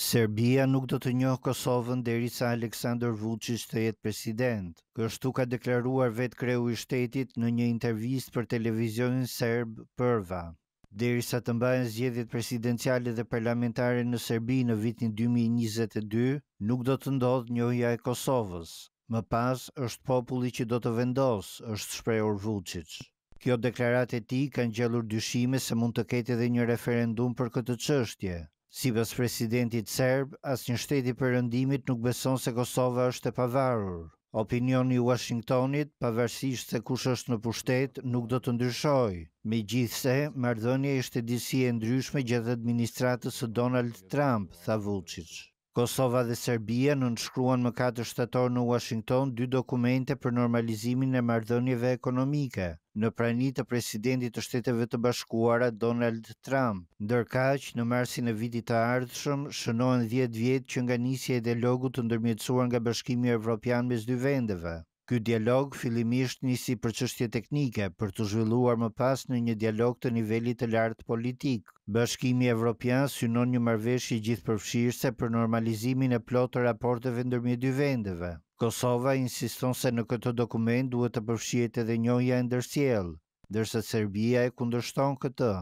Serbia nuk do të njohë Kosovën deri sa Aleksandr Vucic të jetë president. Kështu ka deklaruar vetë kreu i shtetit në një intervjist për televizionin Serb Përva. Deri sa të mbajnë zjedhjet presidenciale dhe parlamentare në Serbi në vitin 2022, nuk do të ndodhë njohja e Kosovës. Më pas, është populli që do të vendosë, është shprejur Vucic. Kjo deklarat e ti kanë gjellur dyshime se mund të ketë edhe një referendum për këtë qështje. Si pas presidentit Serb, as një shteti përëndimit nuk beson se Kosova është e pavarur. Opinioni Washingtonit, pavarësisht se kush është në pushtet, nuk do të ndryshoj. Me gjithë se, mardhënje ishte disi e ndryshme gjithë administratës së Donald Trump, tha Vucic. Kosova dhe Serbia në nënshkruan më 4 shtator në Washington dy dokumente për normalizimin e mardhënjeve ekonomike në prani të presidentit të shteteve të bashkuara Donald Trump. Ndërkaq, në marsin e vitit të ardhshëm, shënohen 10 vjetë që nga njësje e delogu të ndërmjetësuar nga bashkimi e Evropian mes dy vendeve. Ky dialog fillimisht nisi për çështje teknike, për të zhvilluar më pas në një dialog të nivelit të lartë politik. Bashkimi Evropian synon një marrëveshje gjithëpërfshirëse për normalizimin e plotë të raporteve ndërmjet dy vendeve. Kosova insiston se në këtë dokument duhet të përfshihet edhe njohja e ndërsjellë, ndërsa Serbia e kundërshton këtë.